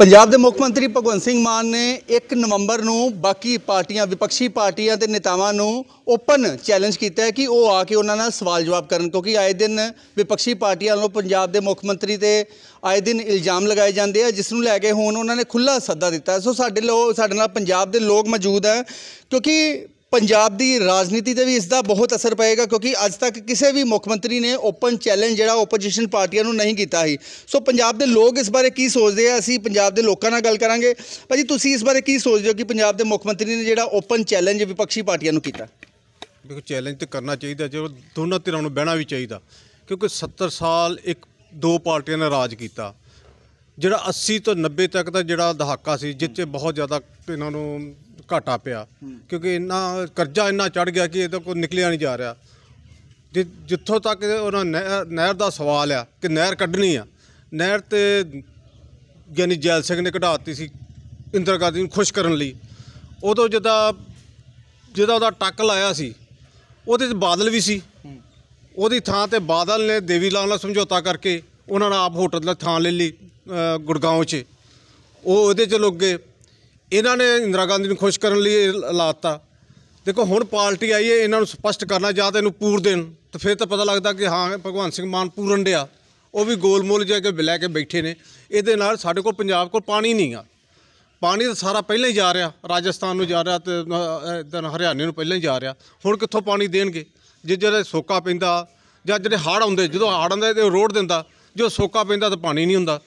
ਪੰਜਾਬ ਦੇ ਮੁੱਖ ਮੰਤਰੀ ਭਗਵੰਤ ਸਿੰਘ ਮਾਨ ਨੇ 1 ਨਵੰਬਰ ਨੂੰ ਬਾਕੀ ਪਾਰਟੀਆਂ ਵਿਪਕਸ਼ੀ ਪਾਰਟੀਆਂ ਤੇ ਨੇਤਾਵਾਂ ਨੂੰ ਓਪਨ ਚੈਲੰਜ ਕੀਤਾ ਹੈ ਕਿ ਉਹ ਆ ਕੇ ਉਹਨਾਂ ਨਾਲ ਸਵਾਲ ਜਵਾਬ ਕਰਨ ਕਿਉਂਕਿ ਆਏ ਦਿਨ ਵਿਪਕਸ਼ੀ ਪਾਰਟੀਆਂ ਵੱਲੋਂ ਪੰਜਾਬ ਦੇ ਮੁੱਖ ਮੰਤਰੀ ਤੇ ਆਏ ਦਿਨ ਇਲਜ਼ਾਮ ਲਗਾਏ ਜਾਂਦੇ ਆ ਜਿਸ ਨੂੰ ਲੈ ਕੇ ਹੁਣ ਉਹਨਾਂ ਨੇ ਖੁੱਲਾ ਸੱਦਾ ਦਿੱਤਾ ਸੋ ਸਾਡੇ ਲੋ ਸਾਡੇ ਨਾਲ ਪੰਜਾਬ ਦੇ ਲੋਕ ਮੌਜੂਦ ਹੈ ਕਿਉਂਕਿ ਪੰਜਾਬ ਦੀ ਰਾਜਨੀਤੀ ਤੇ ਵੀ ਇਸ ਦਾ ਬਹੁਤ ਅਸਰ ਪਏਗਾ ਕਿਉਂਕਿ ਅੱਜ ਤੱਕ ਕਿਸੇ ਵੀ ਮੁੱਖ ਮੰਤਰੀ ਨੇ ਓਪਨ ਚੈਲੰਜ ਜਿਹੜਾ ਆਪੋਜੀਸ਼ਨ ਪਾਰਟੀਆਂ ਨੂੰ ਨਹੀਂ ਕੀਤਾ ਸੀ ਸੋ ਪੰਜਾਬ ਦੇ ਲੋਕ ਇਸ ਬਾਰੇ ਕੀ ਸੋਚਦੇ ਆ ਅਸੀਂ ਪੰਜਾਬ ਦੇ ਲੋਕਾਂ ਨਾਲ ਗੱਲ ਕਰਾਂਗੇ ਭਾਜੀ ਤੁਸੀਂ ਇਸ ਬਾਰੇ ਕੀ ਸੋਚਦੇ ਹੋ ਕਿ ਪੰਜਾਬ ਦੇ ਮੁੱਖ ਮੰਤਰੀ ਨੇ ਜਿਹੜਾ ਓਪਨ ਚੈਲੰਜ ਵਿਪਕਸ਼ੀ ਪਾਰਟੀਆਂ ਨੂੰ ਕੀਤਾ ਦੇਖੋ ਚੈਲੰਜ ਤੇ ਕਰਨਾ ਚਾਹੀਦਾ ਜੋ ਦੋਨਾਂ ਧਿਰਾਂ ਨੂੰ ਬਹਿਣਾ ਵੀ ਚਾਹੀਦਾ ਕਿਉਂਕਿ 70 ਸਾਲ ਇੱਕ ਦੋ ਪਾਰਟੀਆਂ ਨੇ ਰਾਜ ਕੀਤਾ ਜਿਹੜਾ 80 ਤੋਂ 90 ਤੱਕ ਦਾ ਜਿਹੜਾ ਦਹਾਕਾ ਸੀ ਜਿੱਥੇ ਬਹੁਤ ਜ਼ਿਆਦਾ ਇਹਨਾਂ ਨੂੰ ਘਾਟਾ ਪਿਆ ਕਿਉਂਕਿ ਇੰਨਾ ਕਰਜ਼ਾ ਇੰਨਾ ਚੜ ਗਿਆ ਕਿ ਤਾਂ ਕੋਈ ਨਿਕਲਿਆ ਨਹੀਂ ਜਾ ਰਿਹਾ ਜਿੱਥੋਂ ਤੱਕ ਉਹਨਾਂ ਨਹਿਰ ਦਾ ਸਵਾਲ ਆ ਕਿ ਨਹਿਰ ਕੱਢਣੀ ਆ ਨਹਿਰ ਤੇ ਯਾਨੀ ਜੈਲ ਸਿੰਘ ਨੇ ਕਢਾਤੀ ਸੀ ਇੰਦਰ ਗਾਂਧੀ ਨੂੰ ਖੁਸ਼ ਕਰਨ ਲਈ ਉਦੋਂ ਜਦਾ ਜਿਹਦਾ ਉਹਦਾ ਟੱਕ ਲਾਇਆ ਸੀ ਉਹਦੇ ਵਿੱਚ ਬਾਦਲ ਵੀ ਸੀ ਉਹਦੀ ਥਾਂ ਤੇ ਬਾਦਲ ਨੇ ਦੇਵੀ ਲਾਲ ਨਾਲ ਸਮਝੌਤਾ ਕਰਕੇ ਉਹਨਾਂ ਨੇ ਆਪ ਹੋਟਲ ਦਾ ਥਾਂ ਲੈ ਲਈ ਗੁੜਗਾਉਂ 'ਚ ਉਹ ਉਹਦੇ 'ਚ ਲੁੱਗ ਗਏ ਇਹਨਾਂ ਨੇ ਇੰਦਰਾ ਗਾਂਧੀ ਨੂੰ ਖੁਸ਼ ਕਰਨ ਲਈ ਲਾਤਾ ਦੇਖੋ ਹੁਣ ਪਾਰਟੀ ਆਈ ਹੈ ਇਹਨਾਂ ਨੂੰ ਸਪਸ਼ਟ ਕਰਨਾ ਜਾਂ ਇਹਨੂੰ ਪੂਰ ਦੇਣ ਤੇ ਫਿਰ ਤਾਂ ਪਤਾ ਲੱਗਦਾ ਕਿ ਹਾਂ ਭਗਵਾਨ ਸਿੰਘ ਮਾਨ ਪੂਰਨ ਡਿਆ ਉਹ ਵੀ ਗੋਲਮੋਲ ਜਾ ਕੇ ਬਿਲਾ ਕੇ ਬੈਠੇ ਨੇ ਇਹਦੇ ਨਾਲ ਸਾਡੇ ਕੋਲ ਪੰਜਾਬ ਕੋਲ ਪਾਣੀ ਨਹੀਂ ਆ ਪਾਣੀ ਤਾਂ ਸਾਰਾ ਪਹਿਲਾਂ ਹੀ ਜਾ ਰਿਹਾ ਰਾਜਸਥਾਨ ਨੂੰ ਜਾ ਰਿਹਾ ਤੇ ਹਰਿਆਣੇ ਨੂੰ ਪਹਿਲਾਂ ਹੀ ਜਾ ਰਿਹਾ ਹੁਣ ਕਿੱਥੋਂ ਪਾਣੀ ਦੇਣਗੇ ਜੇ ਜਿਹੜੇ ਸੋਕਾ ਪੈਂਦਾ ਜਾਂ ਜਿਹੜੇ ਹੜ ਆਉਂਦੇ ਜਦੋਂ ਹੜ ਆਉਂਦਾ ਤੇ ਰੋਡ ਦਿੰਦਾ ਜੋ ਸੋਕਾ ਪੈਂਦਾ ਤਾਂ ਪਾਣੀ ਨਹੀਂ ਹੁੰਦਾ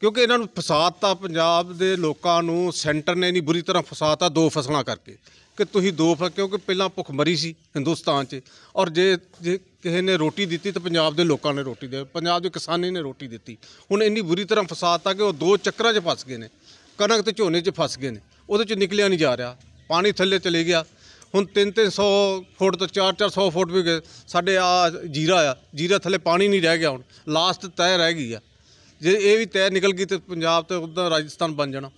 ਕਿਉਂਕਿ ਇਹਨਾਂ ਨੂੰ ਫਸਾਤਾ ਪੰਜਾਬ ਦੇ ਲੋਕਾਂ ਨੂੰ ਸੈਂਟਰ ਨੇ ਨਹੀਂ ਬੁਰੀ ਤਰ੍ਹਾਂ ਫਸਾਤਾ ਦੋ ਫਸਲਾਂ ਕਰਕੇ ਕਿ ਤੁਸੀਂ ਦੋ ਫਸਲ ਕਿਉਂਕਿ ਪਹਿਲਾਂ ਭੁੱਖਮਰੀ ਸੀ ਹਿੰਦੁਸਤਾਨ 'ਚ ਔਰ ਜੇ ਜੇ ਕਿਸੇ ਨੇ ਰੋਟੀ ਦਿੱਤੀ ਤਾਂ ਪੰਜਾਬ ਦੇ ਲੋਕਾਂ ਨੇ ਰੋਟੀ ਦੇ ਪੰਜਾਬ ਦੇ ਕਿਸਾਨੀ ਨੇ ਰੋਟੀ ਦਿੱਤੀ ਹੁਣ ਇੰਨੀ ਬੁਰੀ ਤਰ੍ਹਾਂ ਫਸਾਤਾ ਕਿ ਉਹ ਦੋ ਚੱਕਰਾਂ 'ਚ ਫਸ ਗਏ ਨੇ ਕਣਕ ਤੇ ਝੋਨੇ 'ਚ ਫਸ ਗਏ ਨੇ ਉਹਦੇ 'ਚ ਨਿਕਲਿਆ ਨਹੀਂ ਜਾ ਰਿਹਾ ਪਾਣੀ ਥੱਲੇ ਚਲੇ ਗਿਆ ਹੁਣ 3-300 ਫੁੱਟ ਤੋਂ 4-400 ਫੁੱਟ ਵੀ ਗਏ ਸਾਡੇ ਆ ਜੀਰਾ ਆ ਜੀਰਾ ਥੱਲੇ ਪਾਣੀ ਨਹੀਂ ਰਹਿ ਗਿਆ ਹੁਣ ਲਾਸਟ ਤੈ ਰਹਿ ਗਈ ਆ ਜੇ ਇਹ ਵੀ ਤੈ ਨਿਕਲ ਗਈ ਤੇ ਪੰਜਾਬ ਤੇ ਉਦਾਂ ਰਾਜਸਥਾਨ ਬਣ ਜਾਣਾ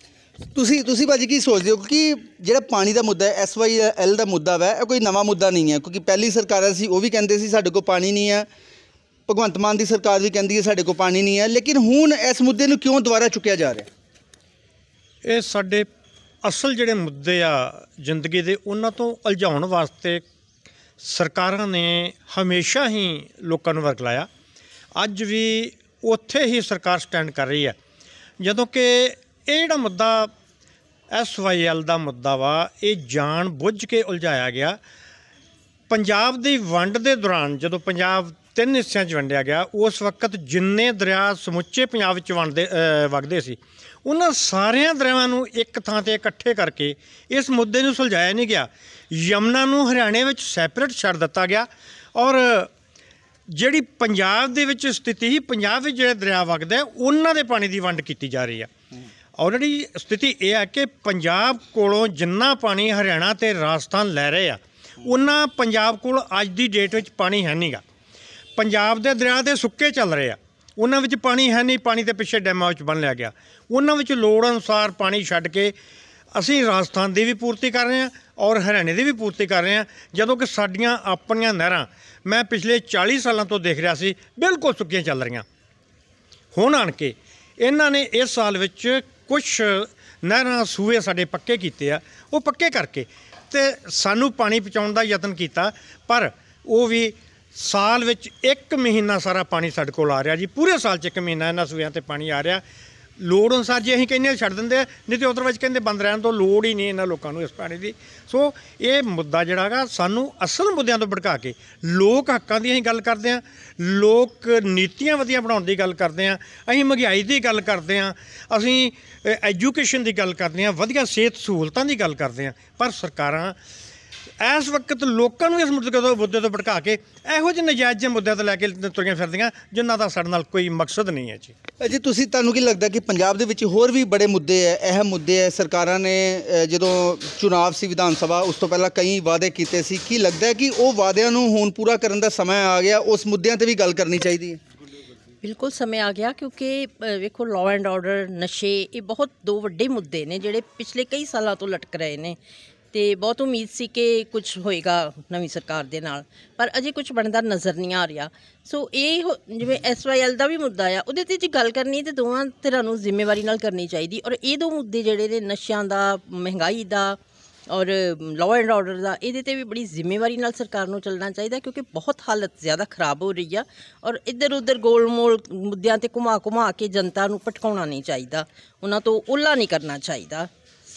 ਤੁਸੀਂ ਤੁਸੀਂ ਭਾਜੀ ਕੀ ਸੋਚਦੇ ਹੋ ਕਿ ਜਿਹੜਾ ਪਾਣੀ ਦਾ ਮੁੱਦਾ ਹੈ ਐਸਵਾਈਐਲ ਦਾ ਮੁੱਦਾ ਵਾ ਇਹ ਕੋਈ ਨਵਾਂ ਮੁੱਦਾ ਨਹੀਂ ਹੈ ਕਿਉਂਕਿ ਪਹਿਲੀ ਸਰਕਾਰਾਂ ਸੀ ਉਹ ਵੀ ਕਹਿੰਦੇ ਸੀ ਸਾਡੇ ਕੋਲ ਪਾਣੀ ਨਹੀਂ ਹੈ ਭਗਵੰਤ ਮਾਨ ਦੀ ਸਰਕਾਰ ਵੀ ਕਹਿੰਦੀ ਹੈ ਸਾਡੇ ਕੋਲ ਪਾਣੀ ਨਹੀਂ ਹੈ ਲੇਕਿਨ ਹੁਣ ਇਸ ਮੁੱਦੇ ਨੂੰ ਕਿਉਂ ਦੁਬਾਰਾ ਚੁੱਕਿਆ ਜਾ ਰਿਹਾ ਇਹ ਸਾਡੇ ਅਸਲ ਜਿਹੜੇ ਮੁੱਦੇ ਆ ਜ਼ਿੰਦਗੀ ਦੇ ਉਹਨਾਂ ਤੋਂ ਉਲਝਾਉਣ ਵਾਸਤੇ ਸਰਕਾਰਾਂ ਨੇ ਹਮੇਸ਼ਾ ਹੀ ਲੋਕਾਂ ਨੂੰ ਵਰਕ ਲਾਇਆ ਅੱਜ ਵੀ ਉੱਥੇ ਹੀ ਸਰਕਾਰ ਸਟੈਂਡ ਕਰ ਰਹੀ ਹੈ ਜਦੋਂ ਕਿ ਇਹ ਜਿਹੜਾ ਮੁੱਦਾ ਐਸਵਾਈਐਲ ਦਾ ਮੁੱਦਾ ਵਾ ਇਹ ਜਾਣ ਬੁੱਝ ਕੇ ਉਲਝਾਇਆ ਗਿਆ ਪੰਜਾਬ ਦੀ ਵੰਡ ਦੇ ਦੌਰਾਨ ਜਦੋਂ ਪੰਜਾਬ ਤਿੰਨ ਹਿੱਸਿਆਂ 'ਚ ਵੰਡਿਆ ਗਿਆ ਉਸ ਵਕਤ ਜਿੰਨੇ ਦਰਿਆ ਸਮੁੱਚੇ ਪੰਜਾਬ 'ਚ ਵੰਡਦੇ ਵਗਦੇ ਸੀ ਉਹਨਾਂ ਸਾਰਿਆਂ ਦਰਿਆਵਾਂ ਨੂੰ ਇੱਕ ਥਾਂ ਤੇ ਇਕੱਠੇ ਕਰਕੇ ਇਸ ਮੁੱਦੇ ਨੂੰ ਸੁਲਝਾਇਆ ਨਹੀਂ ਗਿਆ ਯਮਨਾ ਨੂੰ ਹਰਿਆਣੇ ਵਿੱਚ ਸੈਪਰੇਟ ਛੱਡ ਦਿੱਤਾ ਗਿਆ ਔਰ ਜਿਹੜੀ ਪੰਜਾਬ ਦੇ ਵਿੱਚ ਸਥਿਤੀ ਹੀ ਪੰਜਾਬ ਵਿੱਚ ਜਿਹੜੇ ਦਰਿਆ ਵਗਦੇ ਉਹਨਾਂ ਦੇ ਪਾਣੀ ਦੀ ਵੰਡ ਕੀਤੀ ਜਾ ਰਹੀ ਆ ਆਲਰੇਡੀ ਸਥਿਤੀ ਇਹ ਆ ਕਿ ਪੰਜਾਬ ਕੋਲੋਂ ਜਿੰਨਾ ਪਾਣੀ ਹਰਿਆਣਾ ਤੇ ਰਾਜਸਥਾਨ ਲੈ ਰਹੇ ਆ ਉਹਨਾਂ ਪੰਜਾਬ ਕੋਲ ਅੱਜ ਦੀ ਡੇਟ ਵਿੱਚ ਪਾਣੀ ਹੈ ਨਹੀਂਗਾ ਪੰਜਾਬ ਦੇ ਦਰਿਆ ਦੇ ਸੁੱਕੇ ਚੱਲ ਰਹੇ ਆ ਉਹਨਾਂ ਵਿੱਚ ਪਾਣੀ ਹੈ ਨਹੀਂ ਪਾਣੀ ਤੇ ਪਿੱਛੇ ਡੈਮਾਂ ਵਿੱਚ ਬਣ ਲਿਆ ਗਿਆ ਉਹਨਾਂ ਵਿੱਚ ਲੋੜ ਅਨੁਸਾਰ ਪਾਣੀ ਛੱਡ ਕੇ ਅਸੀਂ ਰਾਜਸਥਾਨ ਦੀ ਵੀ ਪੂਰਤੀ ਕਰ ਰਹੇ ਹਾਂ ਔਰ ਹਰਿਆਣੇ ਦੀ ਵੀ ਪੂਰਤੀ ਕਰ ਰਹੇ ਹਾਂ ਜਦੋਂ ਕਿ ਸਾਡੀਆਂ ਆਪਣੀਆਂ ਨਹਿਰਾਂ ਮੈਂ ਪਿਛਲੇ 40 ਸਾਲਾਂ ਤੋਂ ਦੇਖ ਰਿਹਾ ਸੀ ਬਿਲਕੁਲ ਸੁੱਕੀਆਂ ਚੱਲ ਰਹੀਆਂ ਹੁਣ ਆਣ ਕੇ ਇਹਨਾਂ ਨੇ ਇਸ ਸਾਲ ਵਿੱਚ ਕੁਝ ਨਹਿਰਾਂ ਸੂਏ ਸਾਡੇ ਪੱਕੇ ਕੀਤੇ ਆ ਉਹ ਪੱਕੇ ਕਰਕੇ ਤੇ ਸਾਨੂੰ ਪਾਣੀ ਪਹੁੰਚਾਉਣ ਦਾ ਯਤਨ ਕੀਤਾ ਪਰ ਉਹ ਵੀ ਸਾਲ ਵਿੱਚ ਇੱਕ ਮਹੀਨਾ ਸਾਰਾ ਪਾਣੀ ਸਾਡੇ ਕੋਲ ਆ ਰਿਹਾ ਜੀ ਪੂਰੇ ਸਾਲ 'ਚ ਇੱਕ ਮਹੀਨਾ ਇਹਨਾਂ ਸੂਇਆਂ ਤੇ ਪਾਣੀ ਆ ਰਿਹਾ ਲੋੜ ਅਨਸਾਰ ਜੇ ਅਸੀਂ ਕਹਿੰਦੇ ਛੱਡ ਦਿੰਦੇ ਆ ਨਹੀਂ ਤੇ ਵਿੱਚ ਕਹਿੰਦੇ ਬੰਦ ਰਹਿਣ ਤੋਂ ਲੋੜ ਹੀ ਨਹੀਂ ਇਹਨਾਂ ਲੋਕਾਂ ਨੂੰ ਇਸ ਪਾਣੀ ਦੀ ਸੋ ਇਹ ਮੁੱਦਾ ਜਿਹੜਾ ਹੈਗਾ ਸਾਨੂੰ ਅਸਲ ਮੁੱਦਿਆਂ ਤੋਂ ਭੜਕਾ ਕੇ ਲੋਕ ਹੱਕਾਂ ਦੀ ਅਸੀਂ ਗੱਲ ਕਰਦੇ ਆ ਲੋਕ ਨੀਤੀਆਂ ਵਧੀਆ ਬਣਾਉਣ ਦੀ ਗੱਲ ਕਰਦੇ ਆ ਅਸੀਂ ਮਹਿੰਗਾਈ ਦੀ ਗੱਲ ਕਰਦੇ ਆ ਅਸੀਂ ਐਜੂਕੇਸ਼ਨ ਦੀ ਗੱਲ ਕਰਦੇ ਆ ਵਧੀਆ ਸਿਹਤ ਸਹੂਲਤਾਂ ਦੀ ਗੱਲ ਕਰਦੇ ਆ ਪਰ ਸਰਕਾਰਾਂ ਇਸ ਵਕਤ ਲੋਕਾਂ ਨੂੰ ਇਸ ਮੁੱਦੇ ਤੋਂ ਮੁੱਦੇ ਤੋਂ ਭਟਕਾ ਕੇ ਇਹੋ ਜਿਹੇ ਨਜਾਇਜ਼ ਜਿਹੇ ਮੁੱਦਿਆਂ ਤੋਂ ਲੈ ਕੇ ਤੁਰੀਆਂ ਫਿਰਦੀਆਂ ਜਿਨ੍ਹਾਂ ਦਾ ਸਾਡੇ ਨਾਲ ਕੋਈ ਮਕਸਦ ਨਹੀਂ ਹੈ ਜੀ ਜੀ ਤੁਸੀਂ ਤੁਹਾਨੂੰ ਕੀ ਲੱਗਦਾ ਕਿ ਪੰਜਾਬ ਦੇ ਵਿੱਚ ਹੋਰ ਵੀ ਬੜੇ ਮੁੱਦੇ ਐ ਇਹ ਮੁੱਦੇ ਐ ਸਰਕਾਰਾਂ ਨੇ ਜਦੋਂ ਚੋਣਾਂ ਸੀ ਵਿਧਾਨ ਸਭਾ ਉਸ ਤੋਂ ਪਹਿਲਾਂ ਕਈ ਵਾਅਦੇ ਕੀਤੇ ਸੀ ਕੀ ਲੱਗਦਾ ਕਿ ਉਹ ਵਾਅਦਿਆਂ ਨੂੰ ਹੁਣ ਪੂਰਾ ਕਰਨ ਦਾ ਸਮਾਂ ਆ ਗਿਆ ਉਸ ਮੁੱਦਿਆਂ ਤੇ ਵੀ ਗੱਲ ਕਰਨੀ ਚਾਹੀਦੀ ਹੈ ਬਿਲਕੁਲ ਸਮੇਂ ਆ ਗਿਆ ਕਿਉਂਕਿ ਵੇਖੋ ਲਾਅ ਐਂਡ ਆਰਡਰ ਨਸ਼ੇ ਇਹ ਬਹੁਤ ਦੋ ਵੱਡੇ ਮੁੱਦੇ ਨੇ ਜਿਹੜੇ ਪਿਛਲੇ ਕਈ ਸਾਲਾਂ ਤੋਂ ਲਟਕ ਰਹੇ ਨੇ ਤੇ ਬਹੁਤ ਉਮੀਦ ਸੀ ਕਿ ਕੁਝ ਹੋਏਗਾ ਨਵੀਂ ਸਰਕਾਰ ਦੇ ਨਾਲ ਪਰ ਅਜੇ ਕੁਝ ਬਣਦਾ ਨਜ਼ਰ ਨਹੀਂ ਆ ਰਿਹਾ ਸੋ ਇਹ ਜਿਵੇਂ ਐਸਵਾਈਐਲ ਦਾ ਵੀ ਮੁੱਦਾ ਆ ਉਹਦੇ ਤੇ ਜੇ ਗੱਲ ਕਰਨੀ ਤੇ ਦੋਵਾਂ ਧਿਰਾਂ ਨੂੰ ਜ਼ਿੰਮੇਵਾਰੀ ਨਾਲ ਕਰਨੀ ਚਾਹੀਦੀ ਔਰ ਇਹ ਦੋ ਮੁੱਦੇ ਜਿਹੜੇ ਨੇ ਨਸ਼ਿਆਂ ਦਾ ਮਹਿੰਗਾਈ ਦਾ ਔਰ ਲਾਅ ਐਂਡ ਆਰਡਰ ਦਾ ਇਹਦੇ ਤੇ ਵੀ ਬੜੀ ਜ਼ਿੰਮੇਵਾਰੀ ਨਾਲ ਸਰਕਾਰ ਨੂੰ ਚੱਲਣਾ ਚਾਹੀਦਾ ਕਿਉਂਕਿ ਬਹੁਤ ਹਾਲਤ ਜ਼ਿਆਦਾ ਖਰਾਬ ਹੋ ਰਹੀ ਆ ਔਰ ਇੱਧਰ ਉੱਧਰ ਗੋਲਮੋਲ ਮੁੱਦਿਆਂ ਤੇ ਘੁਮਾ ਘੁਮਾ ਕੇ ਜਨਤਾ ਨੂੰ ਭਟਕਾਉਣਾ ਨਹੀਂ ਚਾਹੀਦਾ ਉਹਨਾਂ ਤੋਂ ਉਲਾ ਨਹੀਂ ਕਰਨਾ ਚਾਹੀਦਾ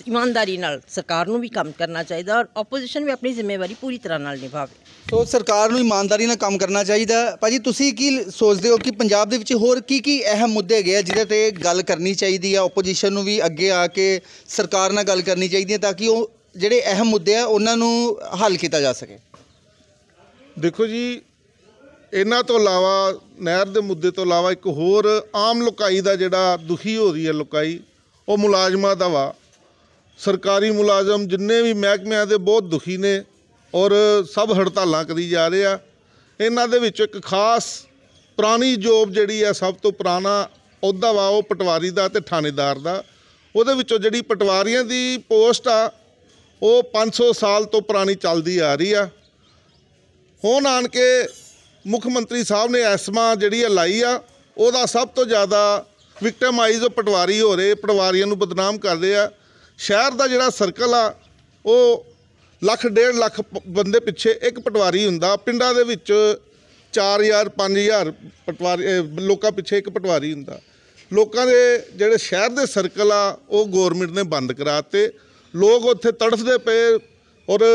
ਇਮਾਨਦਾਰੀ ਨਾਲ ਸਰਕਾਰ ਨੂੰ ਵੀ ਕੰਮ ਕਰਨਾ ਚਾਹੀਦਾ ਔਰ ਆਪੋਜੀਸ਼ਨ ਵੀ ਆਪਣੀ ਜ਼ਿੰਮੇਵਾਰੀ ਪੂਰੀ ਤਰ੍ਹਾਂ ਨਾਲ ਨਿਭਾਵੇ ਸੋ ਸਰਕਾਰ ਨੂੰ ਇਮਾਨਦਾਰੀ ਨਾਲ ਕੰਮ ਕਰਨਾ ਚਾਹੀਦਾ ਭਾਜੀ ਤੁਸੀਂ ਕੀ ਸੋਚਦੇ ਹੋ ਕਿ ਪੰਜਾਬ ਦੇ ਵਿੱਚ ਹੋਰ ਕੀ ਕੀ ਅਹਿਮ ਮੁੱਦੇ ਹੈਗੇ ਆ ਜਿਹਦੇ ਤੇ ਗੱਲ ਕਰਨੀ ਚਾਹੀਦੀ ਆ ਆਪੋਜੀਸ਼ਨ ਨੂੰ ਵੀ ਅੱਗੇ ਆ ਕੇ ਸਰਕਾਰ ਨਾਲ ਗੱਲ ਕਰਨੀ ਚਾਹੀਦੀ ਹੈ ਤਾਂ ਕਿ ਉਹ ਜਿਹੜੇ ਅਹਿਮ ਮੁੱਦੇ ਆ ਉਹਨਾਂ ਨੂੰ ਹੱਲ ਕੀਤਾ ਜਾ ਸਕੇ ਦੇਖੋ ਜੀ ਇਹਨਾਂ ਤੋਂ ਇਲਾਵਾ ਨਹਿਰ ਦੇ ਮੁੱਦੇ ਤੋਂ ਇਲਾਵਾ ਇੱਕ ਹੋਰ ਆਮ ਲੋਕਾਈ ਦਾ ਜਿਹੜਾ ਦੁਖੀ ਹੋ ਰਹੀ ਹੈ ਲੋਕਾਈ ਉਹ ਮੁਲਾਜ਼ਮਾਂ ਦਾ ਵਾ ਸਰਕਾਰੀ ਮੁਲਾਜ਼ਮ ਜਿੰਨੇ ਵੀ ਮਹਿਕਮਿਆਂ ਦੇ ਬਹੁਤ ਦੁਖੀ ਨੇ ਔਰ ਸਭ ਹੜਤਾਲਾਂ ਕਰੀ ਜਾ ਰਹੇ ਆ ਇਹਨਾਂ ਦੇ ਵਿੱਚ ਇੱਕ ਖਾਸ ਪੁਰਾਣੀ ਜੋਬ ਜਿਹੜੀ ਆ ਸਭ ਤੋਂ ਪੁਰਾਣਾ ਅਹੁਦਾ ਵਾ ਉਹ ਪਟਵਾਰੀ ਦਾ ਤੇ ਥਾਣੇਦਾਰ ਦਾ ਉਹਦੇ ਵਿੱਚੋਂ ਜਿਹੜੀ ਪਟਵਾਰੀਆਂ ਦੀ ਪੋਸਟ ਆ ਉਹ 500 ਸਾਲ ਤੋਂ ਪੁਰਾਣੀ ਚੱਲਦੀ ਆ ਰਹੀ ਆ ਹੁਣ ਆਣ ਕੇ ਮੁੱਖ ਮੰਤਰੀ ਸਾਹਿਬ ਨੇ ਐਸਮਾ ਜਿਹੜੀ ਆ ਲਾਈ ਆ ਉਹਦਾ ਸਭ ਤੋਂ ਜ਼ਿਆਦਾ ਵਿਕਟਮਾਈਜ਼ ਪਟਵਾਰੀ ਹੋ ਰਹੇ ਪਟਵਾਰੀਆਂ ਨੂੰ ਬਦਨਾਮ ਕਰਦੇ ਆ ਸ਼ਹਿਰ ਦਾ ਜਿਹੜਾ ਸਰਕਲ ਆ ਉਹ ਲੱਖ ਡੇਢ ਲੱਖ ਬੰਦੇ ਪਿੱਛੇ ਇੱਕ ਪਟਵਾਰੀ ਹੁੰਦਾ ਪਿੰਡਾਂ ਦੇ ਵਿੱਚ 4000 5000 ਪਟਵਾਰੀ ਲੋਕਾਂ ਪਿੱਛੇ ਇੱਕ ਪਟਵਾਰੀ ਹੁੰਦਾ ਲੋਕਾਂ ਦੇ ਜਿਹੜੇ ਸ਼ਹਿਰ ਦੇ ਸਰਕਲ ਆ ਉਹ ਗਵਰਨਮੈਂਟ ਨੇ ਬੰਦ ਕਰਾਤੇ ਲੋਕ ਉੱਥੇ ਤੜਫਦੇ ਪਏ ਔਰ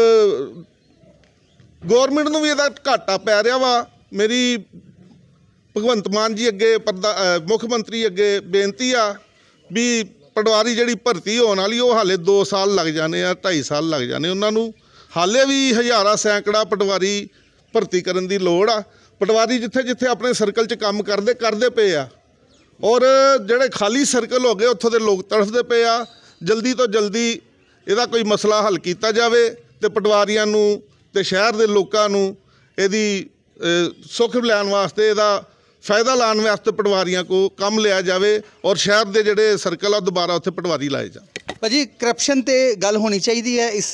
ਗਵਰਨਮੈਂਟ ਨੂੰ ਵੀ ਇਹਦਾ ਘਾਟਾ ਪੈ ਰਿਹਾ ਵਾ ਮੇਰੀ ਭਗਵੰਤ ਮਾਨ ਜੀ ਅੱਗੇ ਮੁੱਖ ਮੰਤਰੀ ਅੱਗੇ ਬੇਨਤੀ ਆ ਵੀ ਪਟਵਾਰੀ ਜਿਹੜੀ ਭਰਤੀ ਹੋਣ ਵਾਲੀ ਉਹ ਹਾਲੇ 2 ਸਾਲ ਲੱਗ ਜਾਣੇ ਆ 2.5 ਸਾਲ ਲੱਗ ਜਾਣੇ ਉਹਨਾਂ ਨੂੰ ਹਾਲੇ ਵੀ ਹਜ਼ਾਰਾਂ ਸੈਂਕੜਾ ਪਟਵਾਰੀ ਭਰਤੀ ਕਰਨ ਦੀ ਲੋੜ ਆ ਪਟਵਾਰੀ ਜਿੱਥੇ ਜਿੱਥੇ ਆਪਣੇ ਸਰਕਲ 'ਚ ਕੰਮ ਕਰਦੇ ਕਰਦੇ ਪਏ ਆ ਔਰ ਜਿਹੜੇ ਖਾਲੀ ਸਰਕਲ ਹੋ ਗਏ ਉੱਥੋਂ ਦੇ ਲੋਕ ਤੜਫਦੇ ਪਏ ਆ ਜਲਦੀ ਤੋਂ ਜਲਦੀ ਇਹਦਾ ਕੋਈ ਮਸਲਾ ਹੱਲ ਕੀਤਾ ਜਾਵੇ ਤੇ ਪਟਵਾਰੀਆਂ ਨੂੰ ਤੇ ਸ਼ਹਿਰ ਦੇ ਲੋਕਾਂ ਨੂੰ ਇਹਦੀ ਸੁੱਖ ਲੈਣ ਵਾਸਤੇ ਇਹਦਾ ਫਾਇਦਾ ਲਾਣ ਵਾਸਤੇ ਪਟਵਾਰੀਆਂ ਕੋ ਕੰਮ ਲਿਆ ਜਾਵੇ ਔਰ ਸ਼ਹਿਰ ਦੇ ਜਿਹੜੇ ਸਰਕਲ ਆ ਦੁਬਾਰਾ ਉੱਥੇ ਪਟਵਾਰੀ ਲਾਏ ਜਾ ਭਾਜੀ ਕਰਪਸ਼ਨ ਤੇ ਗੱਲ ਹੋਣੀ ਚਾਹੀਦੀ ਹੈ ਇਸ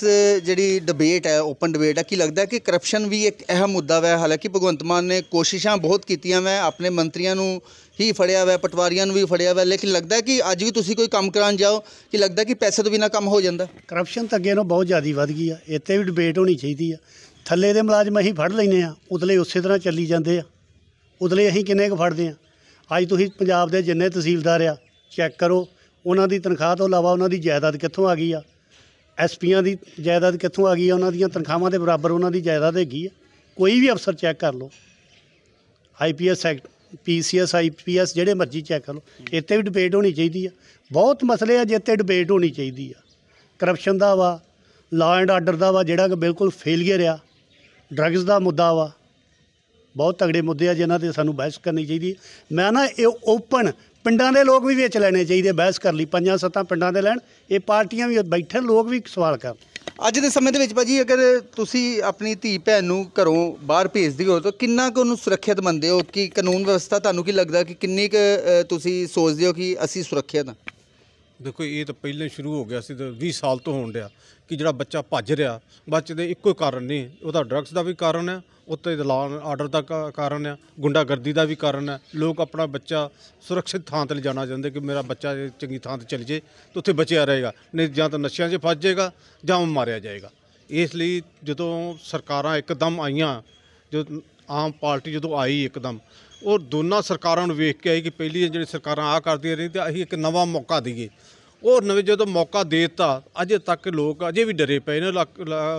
ਜਿਹੜੀ ਡਿਬੇਟ ਹੈ ਓਪਨ ਡਿਬੇਟ ਹੈ ਕੀ ਲੱਗਦਾ ਕਿ ਕਰਪਸ਼ਨ ਵੀ ਇੱਕ ਅਹਿਮ ਮੁੱਦਾ ਹੈ ਹਾਲਾਂਕਿ ਭਗਵੰਤ ਮਾਨ ਨੇ ਕੋਸ਼ਿਸ਼ਾਂ ਬਹੁਤ ਕੀਤੀਆਂ ਮੈਂ ਆਪਣੇ ਮੰਤਰੀਆਂ ਨੂੰ ਹੀ ਫੜਿਆ ਹੋਇਆ ਪਟਵਾਰੀਆਂ ਨੂੰ ਵੀ ਫੜਿਆ ਹੋਇਆ ਲੇਕਿਨ ਲੱਗਦਾ ਕਿ ਅੱਜ ਵੀ ਤੁਸੀਂ ਕੋਈ ਕੰਮ ਕਰਾਉਣ ਜਾਓ ਕਿ ਲੱਗਦਾ ਕਿ ਪੈਸੇ ਤੋਂ ਬਿਨਾ ਕੰਮ ਹੋ ਜਾਂਦਾ ਕਰਪਸ਼ਨ ਤਾਂ ਅੱਗੇ ਨਾਲੋਂ ਬਹੁਤ ਜ਼ਿਆਦਾ ਵੱਧ ਗਈ ਆ ਇੱਥੇ ਵੀ ਡਿਬੇਟ ਹੋਣੀ ਚਾਹੀਦੀ ਆ ਥੱਲੇ ਦੇ ਮੁਲਾਜ਼ਮ ਅਸੀਂ ਫੜ ਲੈਨੇ ਆ ਉਤਲੇ ਉਸੇ ਤਰ੍ਹਾਂ ਚੱਲੀ ਜਾਂਦੇ ਆ ਉਦਲੇ ਅਸੀਂ ਕਿੰਨੇ ਕੁ ਫੜਦੇ ਆ ਅੱਜ ਤੁਸੀਂ ਪੰਜਾਬ ਦੇ ਜਿੰਨੇ ਤਹਿਸੀਲਦਾਰ ਆ ਚੈੱਕ ਕਰੋ ਉਹਨਾਂ ਦੀ ਤਨਖਾਹ ਤੋਂ ਇਲਾਵਾ ਉਹਨਾਂ ਦੀ ਜਾਇਦਾਦ ਕਿੱਥੋਂ ਆ ਗਈ ਆ ਐਸਪੀਆਂ ਦੀ ਜਾਇਦਾਦ ਕਿੱਥੋਂ ਆ ਗਈ ਆ ਉਹਨਾਂ ਦੀਆਂ ਤਨਖਾਹਾਂ ਦੇ ਬਰਾਬਰ ਉਹਨਾਂ ਦੀ ਜਾਇਦਾਦ ਹੈਗੀ ਆ ਕੋਈ ਵੀ ਅਫਸਰ ਚੈੱਕ ਕਰ ਲਓ ਆਈਪੀਐਸ ਐਕਟ ਪੀਸੀਐਸ ਆਈਪੀਐਸ ਜਿਹੜੇ ਮਰਜ਼ੀ ਚੈੱਕ ਕਰ ਲਓ ਇੱਥੇ ਵੀ ਡਿਬੇਟ ਹੋਣੀ ਚਾਹੀਦੀ ਆ ਬਹੁਤ ਮਸਲੇ ਆ ਜਿੱਤੇ ਡਿਬੇਟ ਹੋਣੀ ਚਾਹੀਦੀ ਆ ਕਰਪਸ਼ਨ ਦਾ ਵਾ ਲਾਅ ਐਂਡ ਆਰਡਰ ਦਾ ਵਾ ਜਿਹੜਾ ਕਿ ਬਿਲਕੁਲ ਫੇਲਿਅਰ ਆ ਡਰੱਗਸ ਦਾ ਮੁੱਦਾ ਵਾ ਬਹੁਤ ਤਗੜੇ ਮੁੱਦੇ ਆ ਜਿਨ੍ਹਾਂ ਤੇ ਸਾਨੂੰ ਬਹਿਸ ਕਰਨੀ ਚਾਹੀਦੀ ਮੈਂ ਨਾ ਇਹ ਓਪਨ ਪਿੰਡਾਂ ਦੇ ਲੋਕ ਵੀ ਵਿੱਚ ਲੈਣੇ ਚਾਹੀਦੇ ਬਹਿਸ ਕਰ ਲਈ ਪੰਜਾਂ ਸੱਤਾਂ ਪਿੰਡਾਂ ਦੇ ਲੈਣ ਇਹ ਪਾਰਟੀਆਂ ਵੀ ਬੈਠੇ ਲੋਕ ਵੀ ਸਵਾਲ ਕਰ ਅੱਜ ਦੇ ਸਮੇਂ ਦੇ ਵਿੱਚ ਭਾਜੀ ਅਗਰ ਤੁਸੀਂ ਆਪਣੀ ਧੀ ਭੈਣ ਨੂੰ ਘਰੋਂ ਬਾਹਰ ਭੇਜਦੇ ਹੋ ਤਾਂ ਕਿੰਨਾ ਕੁ ਉਹਨੂੰ ਸੁਰੱਖਿਅਤ ਮੰਨਦੇ ਹੋ ਕਿ ਕਾਨੂੰਨ ਵਿਵਸਥਾ ਤੁਹਾਨੂੰ ਕੀ ਲੱਗਦਾ ਕਿ ਕਿੰਨੀ ਕੁ ਤੁਸੀਂ ਸੋਚਦੇ ਹੋ ਕਿ ਅਸੀਂ ਸੁਰੱਖਿਅਤ ਹਾਂ ਦੇਖੋ ਇਹ ਤਾਂ ਪਹਿਲਾਂ ਸ਼ੁਰੂ ਹੋ ਗਿਆ ਸੀ ਤਾਂ 20 ਸਾਲ ਤੋਂ ਹੋਣ ਡਿਆ ਕਿ ਜਿਹੜਾ ਬੱਚਾ ਭੱਜ ਰਿਹਾ ਬੱਚੇ ਦੇ ਇੱਕੋ ਹੀ ਕਾਰਨ ਨਹੀਂ ਉਹਦਾ ਡਰੱਗਸ ਦਾ ਵੀ ਕਾਰਨ ਹੈ ਉੱਤੇ ਦਲਾਨ ਆਰਡਰ ਦਾ ਕਾਰਨ ਹੈ ਗੁੰਡਾਗਰਦੀ ਦਾ ਵੀ ਕਾਰਨ ਹੈ ਲੋਕ ਆਪਣਾ ਬੱਚਾ ਸੁਰੱਖਿਅਤ ਥਾਂ ਤੇ ਲਿਜਾਣਾ ਚਾਹੁੰਦੇ ਕਿ ਮੇਰਾ ਬੱਚਾ ਚੰਗੀ ਥਾਂ ਤੇ ਚਲ ਜੇ ਤਾਂ ਉੱਥੇ ਬਚਿਆ ਰਹੇਗਾ ਨਹੀਂ ਜਾਂ ਤਾਂ ਨਸ਼ਿਆਂ 'ਚ ਫਸ ਜਾਏਗਾ ਜਾਂ ਉਹ ਮਾਰਿਆ ਜਾਏਗਾ ਇਸ ਲਈ ਜਦੋਂ ਸਰਕਾਰਾਂ ਇੱਕਦਮ ਆਈਆਂ ਜੋ ਆਮ ਪਾਰਟੀ ਜਦੋਂ ਆਈ ਇੱਕਦਮ ਉਹ ਦੋਨਾਂ ਸਰਕਾਰਾਂ ਨੂੰ ਵੇਖ ਕੇ ਆਈ ਕਿ ਪਹਿਲੀ ਜਿਹੜੀ ਸਰਕਾਰਾਂ ਆ ਕਰਦੀਆਂ ਰਹੀ ਤੇ ਅਸੀਂ ਇੱਕ ਨਵਾਂ ਮੌਕਾ ਦਈਏ ਉਹ ਨਵੇਂ ਜਦੋਂ ਮੌਕਾ ਦੇਤਾ ਅਜੇ ਤੱਕ ਲੋਕ ਅਜੇ ਵੀ ਡਰੇ ਪਏ ਨੇ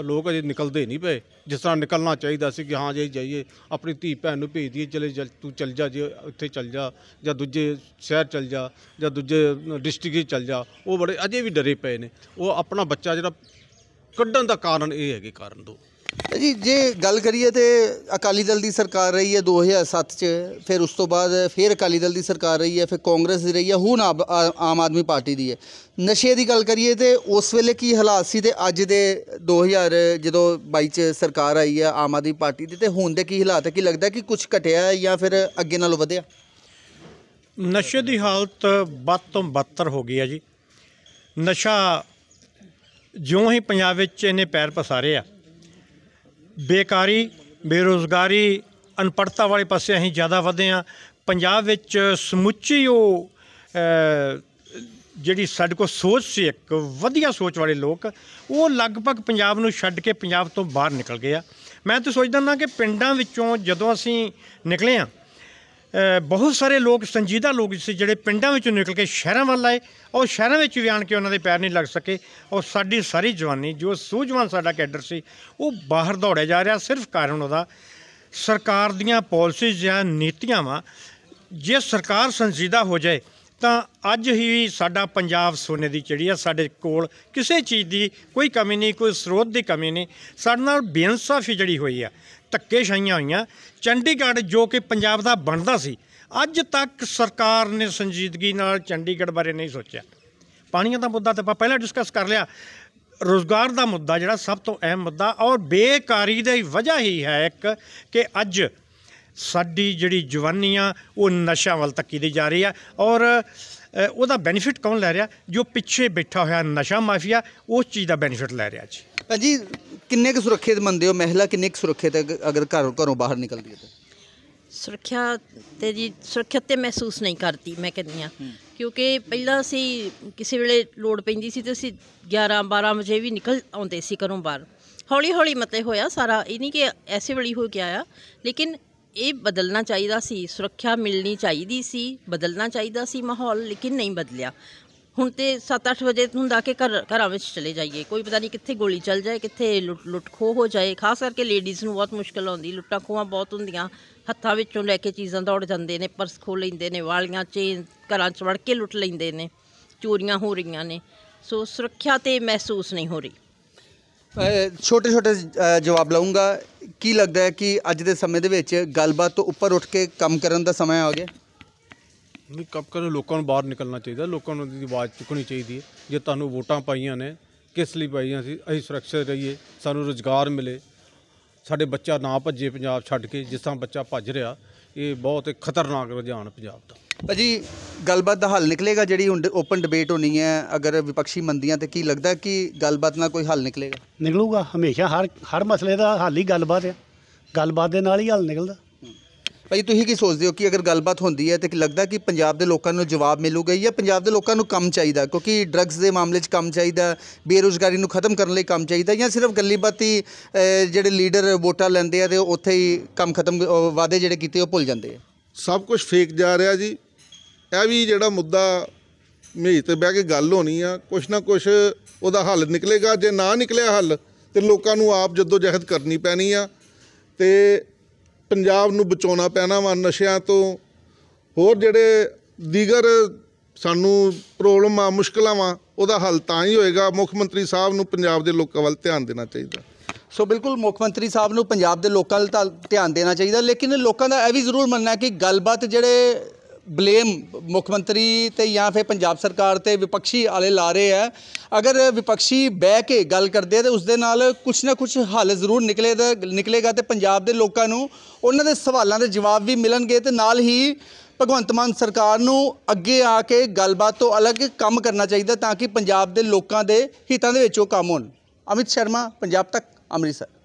ਲੋਕ ਅਜੇ ਨਿਕਲਦੇ ਨਹੀਂ ਪਏ ਜਿਸ ਤਰ੍ਹਾਂ ਨਿਕਲਣਾ ਚਾਹੀਦਾ ਸੀ ਕਿ ਹਾਂ ਜੇ ਜਾਈਏ ਆਪਣੀ ਧੀ ਭੈਣ ਨੂੰ ਭੇਜ ਦਈਏ ਚਲੇ ਤੂੰ ਚਲ ਜਾ ਜੇ ਉੱਥੇ ਚਲ ਜਾ ਜਾਂ ਦੂਜੇ ਸ਼ਹਿਰ ਚਲ ਜਾ ਜਾਂ ਦੂਜੇ ਡਿਸਟ੍ਰਿਕਟ ਚਲ ਜਾ ਉਹ ਬੜੇ ਅਜੇ ਵੀ ਡਰੇ ਪਏ ਨੇ ਉਹ ਆਪਣਾ ਬੱਚਾ ਜਿਹੜਾ ਕੱਢਣ ਦਾ ਕਾਰਨ ਇਹ ਹੈਗੇ ਕਾਰਨ ਦੋ ਜੀ ਜੇ ਗੱਲ ਕਰੀਏ ਤੇ ਅਕਾਲੀ ਦਲ ਦੀ ਸਰਕਾਰ ਰਹੀ ਹੈ 2007 ਚ ਫਿਰ ਉਸ ਤੋਂ ਬਾਅਦ ਫਿਰ ਅਕਾਲੀ ਦਲ ਦੀ ਸਰਕਾਰ ਰਹੀ ਹੈ ਫਿਰ ਕਾਂਗਰਸ ਦੀ ਰਹੀ ਹੈ ਹੁਣ ਆਮ ਆਦਮੀ ਪਾਰਟੀ ਦੀ ਹੈ ਨਸ਼ੇ ਦੀ ਗੱਲ ਕਰੀਏ ਤੇ ਉਸ ਵੇਲੇ ਕੀ ਹਾਲਾਤ ਸੀ ਤੇ ਅੱਜ ਦੇ 2000 ਜਦੋਂ 22 ਚ ਸਰਕਾਰ ਆਈ ਹੈ ਆਮ ਆਦਮੀ ਪਾਰਟੀ ਦੀ ਤੇ ਹੁਣ ਦੇ ਕੀ ਹਾਲਾਤ ਹੈ ਕੀ ਲੱਗਦਾ ਕਿ ਕੁਝ ਘਟਿਆ ਜਾਂ ਫਿਰ ਅੱਗੇ ਨਾਲੋਂ ਵਧਿਆ ਨਸ਼ੇ ਦੀ ਹਾਲਤ ਬਦ ਤੋਂ ਬਦਤਰ ਹੋ ਗਈ ਹੈ ਜੀ ਨਸ਼ਾ ਜਿਉਂ ਹੀ ਪੰਜਾਬ ਵਿੱਚ ਇਹਨੇ ਪੈਰ ਪਸਾਰੇ ਆ ਬੇਕਾਰੀ ਬੇਰੋਜ਼ਗਾਰੀ ਅਨਪੜਤਾ ਵਾਲੇ ਪਾਸੇ ਅਸੀਂ ਜ਼ਿਆਦਾ ਵਧੇ ਆ ਪੰਜਾਬ ਵਿੱਚ ਸਮੁੱਚੀ ਉਹ ਜਿਹੜੀ ਸਾਡੇ ਕੋਲ ਸੋਚ ਸੀ ਇੱਕ ਵਧੀਆ ਸੋਚ ਵਾਲੇ ਲੋਕ ਉਹ ਲਗਭਗ ਪੰਜਾਬ ਨੂੰ ਛੱਡ ਕੇ ਪੰਜਾਬ ਤੋਂ ਬਾਹਰ ਨਿਕਲ ਗਏ ਆ ਮੈਂ ਤਾਂ ਸੋਚਦਾ ਨਾ ਕਿ ਪਿੰਡਾਂ ਵਿੱਚੋਂ ਜਦੋਂ ਅਸੀਂ ਨਿਕਲੇ ਆ ਬਹੁਤ ਸਾਰੇ ਲੋਕ ਸੰਜੀਦਾ ਲੋਕ ਸੀ ਜਿਹੜੇ ਪਿੰਡਾਂ ਵਿੱਚੋਂ ਨਿਕਲ ਕੇ ਸ਼ਹਿਰਾਂ ਵੱਲ ਆਏ ਉਹ ਸ਼ਹਿਰਾਂ ਵਿੱਚ ਵੀ ਆਣ ਕੇ ਉਹਨਾਂ ਦੇ ਪੈਰ ਨਹੀਂ ਲੱਗ ਸਕੇ ਉਹ ਸਾਡੀ ਸਾਰੀ ਜਵਾਨੀ ਜੋ ਸੂਝਵਾਨ ਸਾਡਾ ਕੈਡਰ ਸੀ ਉਹ ਬਾਹਰ ਦੌੜਿਆ ਜਾ ਰਿਹਾ ਸਿਰਫ ਕਾਰਨ ਉਹਦਾ ਸਰਕਾਰ ਦੀਆਂ ਪਾਲਿਸੀਜ਼ ਜਾਂ ਨੀਤੀਆਂ ਵਾ ਜੇ ਸਰਕਾਰ ਸੰਜੀਦਾ ਹੋ ਜਾਏ ਤਾਂ ਅੱਜ ਹੀ ਸਾਡਾ ਪੰਜਾਬ ਸੋਨੇ ਦੀ ਚਿੜੀ ਆ ਸਾਡੇ ਕੋਲ ਕਿਸੇ ਚੀਜ਼ ਦੀ ਕੋਈ ਕਮੀ ਨਹੀਂ ਕੋਈ ਸਰੋਤ ਦੀ ਕਮੀ ਨਹੀਂ ਸਾਡੇ ਨਾਲ ਬੇਇਨਸਾਫੀ ਜੜੀ ਹੋਈ ਆ ਧੱਕੇ ਛਾਈਆਂ ਹੋਈਆਂ ਚੰਡੀਗੜ੍ਹ ਜੋ ਕਿ ਪੰਜਾਬ ਦਾ ਬਣਦਾ ਸੀ ਅੱਜ ਤੱਕ ਸਰਕਾਰ ਨੇ ਸੰਜੀਦਗੀ ਨਾਲ ਚੰਡੀਗੜ੍ਹ ਬਾਰੇ ਨਹੀਂ ਸੋਚਿਆ ਪਾਣੀਆਂ ਦਾ ਮੁੱਦਾ ਤਾਂ ਆਪਾਂ ਪਹਿਲਾਂ ਡਿਸਕਸ ਕਰ ਲਿਆ ਰੋਜ਼ਗਾਰ ਦਾ ਮੁੱਦਾ ਜਿਹੜਾ ਸਭ ਤੋਂ ਅਹਿਮ ਮੁੱਦਾ ਔਰ ਬੇਕਾਰੀ ਦੀ ਵਜ੍ਹਾ ਹੀ ਹੈ ਇੱਕ ਕਿ ਅੱਜ ਸਾਡੀ ਜਿਹੜੀ ਜਵਾਨੀ ਆ ਉਹ ਨਸ਼ਾ ਵੱਲ ਤੱਕੀ ਦੀ ਜਾ ਰਹੀ ਆ ਔਰ ਉਹਦਾ ਬੈਨੀਫਿਟ ਕੌਣ ਲੈ ਰਿਹਾ ਜੋ ਪਿੱਛੇ ਬੈਠਾ ਹੋਇਆ ਨਸ਼ਾ ਮਾਫੀਆ ਉਸ ਚੀਜ਼ ਦਾ ਬੈਨੀਫਿਟ ਲੈ ਰਿਹਾ ਜੀ ਭਾਜੀ ਕਿੰਨੇ ਕੁ ਸੁਰੱਖਿਅਤ ਮੰਨਦੇ ਹੋ ਮਹਿਲਾ ਕਿੰਨੇ ਕੁ ਸੁਰੱਖਿਅਤ ਹੈ ਅਗਰ ਘਰ ਘਰੋਂ ਬਾਹਰ ਨਿਕਲਦੀ ਹੈ ਤਾਂ ਸੁਰੱਖਿਆ ਤੇ ਜੀ ਸੁਰੱਖਿਅਤ ਤੇ ਮਹਿਸੂਸ ਨਹੀਂ ਕਰਦੀ ਮੈਂ ਕਹਿੰਦੀ ਆ ਕਿਉਂਕਿ ਪਹਿਲਾਂ ਅਸੀਂ ਕਿਸੇ ਵੇਲੇ ਲੋੜ ਪੈਂਦੀ ਸੀ ਤੇ ਅਸੀਂ 11 12 ਵਜੇ ਵੀ ਨਿਕਲ ਆਉਂਦੇ ਸੀ ਘਰੋਂ ਬਾਹਰ ਹੌਲੀ ਹੌਲੀ ਮਤੇ ਹੋਇਆ ਸਾਰਾ ਇਹ ਨਹੀਂ ਕਿ ਐਸੇ ਵੇਲੇ ਹੋ ਗਿਆ ਆ ਲੇਕਿਨ ਇਹ ਬਦਲਣਾ ਚਾਹੀਦਾ ਸੀ ਸੁਰੱਖਿਆ ਮਿਲਣੀ ਚਾਹੀਦੀ ਸੀ ਬਦਲਣਾ ਚਾਹੀਦਾ ਸੀ ਮਾਹੌਲ ਲੇਕਿਨ ਨਹੀਂ ਬਦਲਿਆ ਹੁਣ ਤੇ 7-8 ਵਜੇ ਹੁੰਦਾ ਕਿ ਘਰ ਘਰਾਂ ਵਿੱਚ ਚਲੇ ਜਾਈਏ ਕੋਈ ਪਤਾ ਨਹੀਂ ਕਿੱਥੇ ਗੋਲੀ ਚੱਲ ਜਾਏ ਕਿੱਥੇ ਲੁੱਟ ਲੁੱਟ ਖੋ ਹੋ ਜਾਏ ਖਾਸ ਕਰਕੇ ਲੇਡੀਜ਼ ਨੂੰ ਬਹੁਤ ਮੁਸ਼ਕਲ ਆਉਂਦੀ ਲੁੱਟਾਂ ਖੋਹਾਂ ਬਹੁਤ ਹੁੰਦੀਆਂ ਹੱਥਾਂ ਵਿੱਚੋਂ ਲੈ ਕੇ ਚੀਜ਼ਾਂ ਦੌੜ ਜਾਂਦੇ ਨੇ ਪਰਸ ਖੋ ਲੈਂਦੇ ਨੇ ਵਾਲੀਆਂ ਚੇਨ ਘਰਾਂ 'ਚ ਵੜ ਕੇ ਲੁੱਟ ਲੈਂਦੇ ਨੇ ਚੋਰੀਆਂ ਹੋ ਰਹੀਆਂ ਨੇ ਸੋ ਸੁਰੱਖਿਆ ਤੇ ਮਹਿਸੂਸ ਨਹੀਂ ਹੋ ਰਹੀ ਛੋਟੇ ਛੋਟੇ ਜਵਾਬ ਲਾਉਂਗਾ ਕੀ ਲੱਗਦਾ ਹੈ ਕਿ ਅੱਜ ਦੇ ਸਮੇਂ ਦੇ ਵਿੱਚ ਗੱਲਬਾਤ ਤੋਂ ਉੱਪਰ ਉੱਠ ਕੇ ਕੰਮ ਕਰਨ ਦਾ ਸਮਾਂ ਆ ਗਿਆ ਨਹੀਂ ਕੱਪ ਕਰ ਲੋਕਾਂ ਨੂੰ ਬਾਹਰ ਨਿਕਲਣਾ ਚਾਹੀਦਾ ਲੋਕਾਂ ਨੂੰ ਦੀ ਆਵਾਜ਼ ਚੁੱਕਣੀ ਚਾਹੀਦੀ ਹੈ ਜੇ ਤੁਹਾਨੂੰ ਵੋਟਾਂ ਪਾਈਆਂ ਨੇ ਕਿਸ ਲਈ ਪਾਈਆਂ ਸੀ ਅਸੀਂ ਸੁਰੱਖਿਅਤ ਰਹੀਏ ਸਾਨੂੰ ਰੋਜ਼ਗਾਰ ਮਿਲੇ ਸਾਡੇ ਬੱਚਾ ਨਾ ਭੱਜੇ ਪੰਜਾਬ ਛੱਡ ਕੇ ਜਿਸ ਤਰ੍ਹਾਂ ਬੱਚਾ ਭੱਜ ਰਿਹਾ ਇਹ ਬਹੁਤ ਖਤਰਨਾਕ ਰੁਝਾਨ ਪੰਜਾਬ ਦਾ ਭਾਜੀ ਗੱਲਬਾਤ ਦਾ ਹੱਲ ਨਿਕਲੇਗਾ ਜਿਹੜੀ ਹੁਣ ਓਪਨ ਡਿਬੇਟ ਹੋਣੀ ਹੈ ਅਗਰ ਵਿਪਕਸ਼ੀ ਮੰਦੀਆਂ ਤੇ ਕੀ ਲੱਗਦਾ ਕਿ ਗੱਲਬਾਤ ਨਾਲ ਕੋਈ ਹੱਲ ਨਿਕਲੇਗਾ ਨਿਕਲੂਗਾ ਹਮੇਸ਼ਾ ਹਰ ਹਰ ਮਸਲੇ ਦਾ ਹੱਲ ਹੀ ਗੱਲਬਾਤ ਹੈ ਗੱਲਬਾਤ ਦੇ ਨਾਲ ਹੀ ਹੱਲ ਨਿਕਲਦਾ ਭਾਈ ਤੁਸੀਂ ਕੀ ਸੋਚਦੇ ਹੋ ਕਿ ਅਗਰ ਗੱਲਬਾਤ ਹੁੰਦੀ ਹੈ ਤੇ ਲੱਗਦਾ ਕਿ ਪੰਜਾਬ ਦੇ ਲੋਕਾਂ ਨੂੰ ਜਵਾਬ ਮਿਲੂਗਾ ਜਾਂ ਪੰਜਾਬ ਦੇ ਲੋਕਾਂ ਨੂੰ ਕੰਮ ਚਾਹੀਦਾ ਕਿਉਂਕਿ ਡਰੱਗਸ ਦੇ ਮਾਮਲੇ 'ਚ ਕੰਮ ਚਾਹੀਦਾ ਬੇਰੋਜ਼ਗਾਰੀ ਨੂੰ ਖਤਮ ਕਰਨ ਲਈ ਕੰਮ ਚਾਹੀਦਾ ਜਾਂ ਸਿਰਫ ਗੱਲੀਬਾਤੀ ਜਿਹੜੇ ਲੀਡਰ ਵੋਟਾਂ ਲੈਂਦੇ ਆ ਤੇ ਉੱਥੇ ਹੀ ਕੰਮ ਖਤਮ ਵਾਅਦੇ ਜਿਹੜੇ ਕੀਤੇ ਉਹ ਭੁੱਲ ਜਾਂਦੇ ਆ ਸਭ ਕੁਝ ਫੇਕ ਜਾ ਰਿਹਾ ਜੀ ਇਹ ਵੀ ਜਿਹੜਾ ਮੁੱਦਾ ਮੇਜ ਤੇ ਬਹਿ ਕੇ ਗੱਲ ਹੋਣੀ ਆ ਕੁਛ ਨਾ ਕੁਛ ਉਹਦਾ ਹੱਲ ਨਿਕਲੇਗਾ ਜੇ ਨਾ ਨਿਕਲਿਆ ਹੱਲ ਤੇ ਲੋਕਾਂ ਨੂੰ ਆਪ ਜਦੋਂ ਜਹਿਦ ਕਰਨੀ ਪੈਣੀ ਆ ਤੇ ਪੰਜਾਬ ਨੂੰ ਬਚਾਉਣਾ ਪੈਣਾ ਵਾ ਨਸ਼ਿਆਂ ਤੋਂ ਹੋਰ ਜਿਹੜੇ ਦੀਗਰ ਸਾਨੂੰ ਪ੍ਰੋਬਲਮ ਆ ਮੁਸ਼ਕਲਾਂ ਵਾ ਉਹਦਾ ਹੱਲ ਤਾਂ ਹੀ ਹੋਏਗਾ ਮੁੱਖ ਮੰਤਰੀ ਸਾਹਿਬ ਨੂੰ ਪੰਜਾਬ ਦੇ ਲੋਕਾਂ ਵੱਲ ਧਿਆਨ ਦੇਣਾ ਚਾਹੀਦਾ ਸੋ ਬਿਲਕੁਲ ਮੁੱਖ ਮੰਤਰੀ ਸਾਹਿਬ ਨੂੰ ਪੰਜਾਬ ਦੇ ਲੋਕਾਂ ਵੱਲ ਧਿਆਨ ਦੇਣਾ ਚਾਹੀਦਾ ਲੇਕਿਨ ਲੋਕਾਂ ਦਾ ਇਹ ਵੀ ਜ਼ਰੂਰ ਮੰਨਣਾ ਹੈ ਕਿ ਗੱਲਬਾਤ ਜਿਹੜੇ ਬਲੇਮ ਮੁੱਖ ਮੰਤਰੀ ਤੇ ਜਾਂ ਫਿਰ ਪੰਜਾਬ ਸਰਕਾਰ ਤੇ ਵਿਪਕਸ਼ੀ ਆਲੇ ਲਾ ਰਹੇ ਆ ਅਗਰ ਵਿਪਕਸ਼ੀ ਬਹਿ ਕੇ ਗੱਲ ਕਰਦੇ ਆ ਤੇ ਉਸ ਦੇ ਨਾਲ ਕੁਝ ਨਾ ਕੁਝ ਹੱਲ ਜ਼ਰੂਰ ਨਿਕਲੇ ਨਿਕਲੇਗਾ ਤੇ ਪੰਜਾਬ ਦੇ ਲੋਕਾਂ ਨੂੰ ਉਹਨਾਂ ਦੇ ਸਵਾਲਾਂ ਦੇ ਜਵਾਬ ਵੀ ਮਿਲਣਗੇ ਤੇ ਨਾਲ ਹੀ ਭਗਵੰਤ ਮਾਨ ਸਰਕਾਰ ਨੂੰ ਅੱਗੇ ਆ ਕੇ ਗੱਲਬਾਤ ਤੋਂ ਅਲੱਗ ਕੰਮ ਕਰਨਾ ਚਾਹੀਦਾ ਤਾਂ ਕਿ ਪੰਜਾਬ ਦੇ ਲੋਕਾਂ ਦੇ ਹਿੱਤਾਂ ਦੇ ਵਿੱਚ ਉਹ ਕੰਮ ਹੋਣ ਅਮਿਤ ਸ਼ਰਮਾ ਪੰਜਾਬ ਤੱਕ ਅੰਮ੍ਰਿਤਸਰ